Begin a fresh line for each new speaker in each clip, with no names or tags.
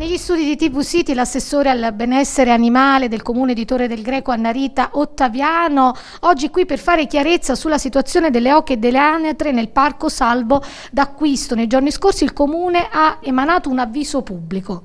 Negli studi di TV City l'assessore al benessere animale del comune di Torre del Greco Annarita Ottaviano, oggi qui per fare chiarezza sulla situazione delle oche e delle anatre nel parco salvo d'acquisto. Nei giorni scorsi il comune ha emanato
un avviso pubblico.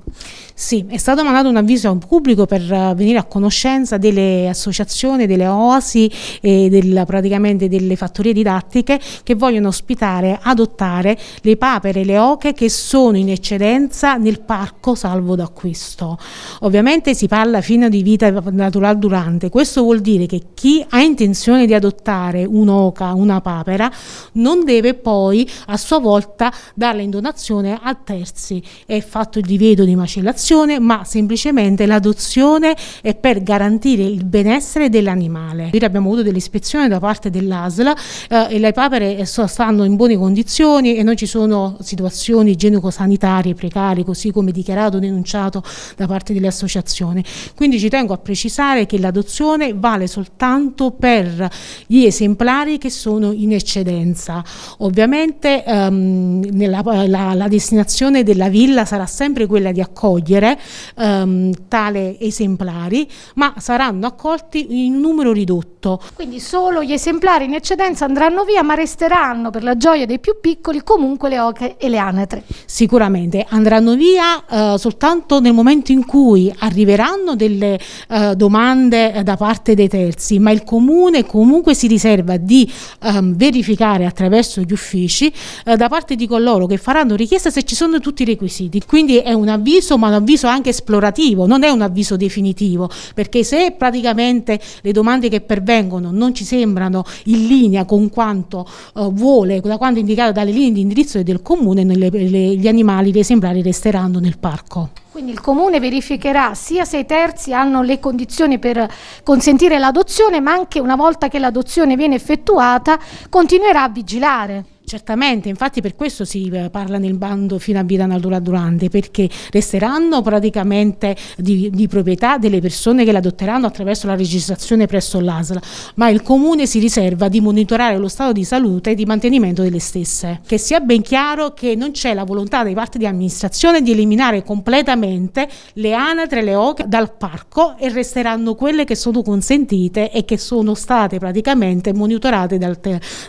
Sì, è stato mandato un avviso al pubblico per eh, venire a conoscenza delle associazioni, delle oasi e del, praticamente delle fattorie didattiche che vogliono ospitare, adottare le papere e le oche che sono in eccedenza nel parco salvo d'acquisto. Ovviamente si parla fino di vita natural durante, questo vuol dire che chi ha intenzione di adottare un'oca, una papera, non deve poi a sua volta darla in donazione a terzi. È fatto il divieto di macellazione adozione, ma semplicemente l'adozione è per garantire il benessere dell'animale. Ieri abbiamo avuto dell'ispezione da parte dell'ASLA eh, e le papere eh, stanno in buone condizioni e non ci sono situazioni igienico-sanitarie precarie, così come dichiarato, denunciato da parte delle associazioni. Quindi ci tengo a precisare che l'adozione vale soltanto per gli esemplari che sono in eccedenza. Ovviamente ehm, nella, la, la destinazione della villa sarà sempre quella di accogliere raccogliere um, ehm, tale esemplari, ma saranno accolti in numero ridotto. Quindi solo gli esemplari in eccedenza andranno via, ma resteranno per la gioia dei più piccoli comunque le oche e le anatre. Sicuramente andranno via uh, soltanto nel momento in cui arriveranno delle uh, domande eh, da parte dei terzi, ma il comune comunque si riserva di um, verificare attraverso gli uffici uh, da parte di coloro che faranno richiesta se ci sono tutti i requisiti. Quindi è un avviso, ma avviso avviso anche esplorativo, non è un avviso definitivo, perché se praticamente le domande che pervengono non ci sembrano in linea con quanto eh, vuole, da quanto indicato dalle linee di indirizzo del comune, le, le, gli animali, gli esemplari resteranno nel parco. Quindi il comune verificherà sia se i terzi hanno le condizioni per
consentire l'adozione, ma anche una volta che l'adozione viene effettuata continuerà a
vigilare. Certamente, infatti per questo si eh, parla nel bando fino a vita natura durante, perché resteranno praticamente di, di, proprietà delle persone che l'adotteranno attraverso la registrazione presso l'ASL, ma il Comune si riserva di monitorare lo stato di salute e di mantenimento delle stesse. Che sia ben chiaro che non c'è la volontà dei parti di amministrazione di eliminare completamente le anatre, e le oche dal parco e resteranno quelle che sono consentite e che sono state praticamente monitorate dal,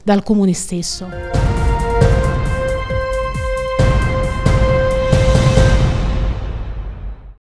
dal Comune stesso.